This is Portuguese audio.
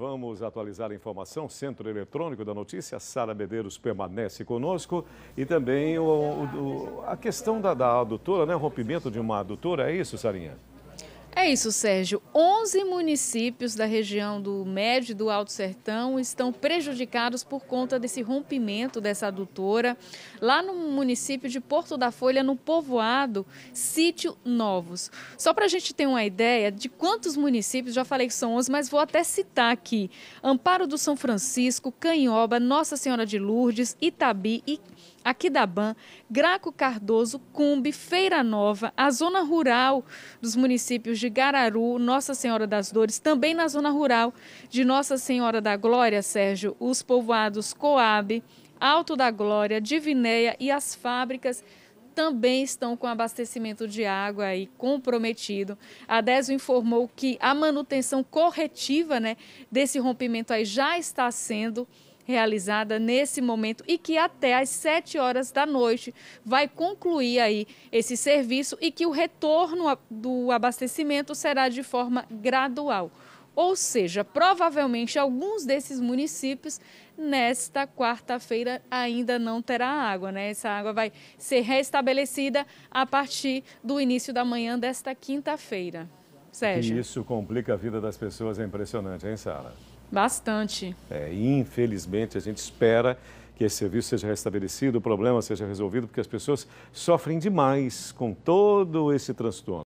Vamos atualizar a informação. Centro Eletrônico da Notícia, Sara Medeiros permanece conosco. E também o, o, a questão da, da adutora, né? O rompimento de uma adutora, é isso, Sarinha? É isso, Sérgio. 11 municípios da região do Médio e do Alto Sertão estão prejudicados por conta desse rompimento dessa adutora. Lá no município de Porto da Folha, no povoado Sítio Novos. Só para a gente ter uma ideia de quantos municípios, já falei que são 11, mas vou até citar aqui. Amparo do São Francisco, Canhoba, Nossa Senhora de Lourdes, Itabi e Aquidaban, Graco Cardoso, Cumbe, Feira Nova, a zona rural dos municípios de Gararu, Nossa Senhora das Dores, também na zona rural de Nossa Senhora da Glória, Sérgio, os povoados Coab, Alto da Glória, Divinéia e as fábricas também estão com abastecimento de água aí comprometido. A DESO informou que a manutenção corretiva né, desse rompimento aí já está sendo realizada nesse momento e que até às 7 horas da noite vai concluir aí esse serviço e que o retorno do abastecimento será de forma gradual. Ou seja, provavelmente alguns desses municípios nesta quarta-feira ainda não terá água, né? Essa água vai ser restabelecida a partir do início da manhã desta quinta-feira. Sérgio. E isso complica a vida das pessoas, é impressionante, hein, Sara? Bastante. É, infelizmente, a gente espera que esse serviço seja restabelecido, o problema seja resolvido, porque as pessoas sofrem demais com todo esse transtorno.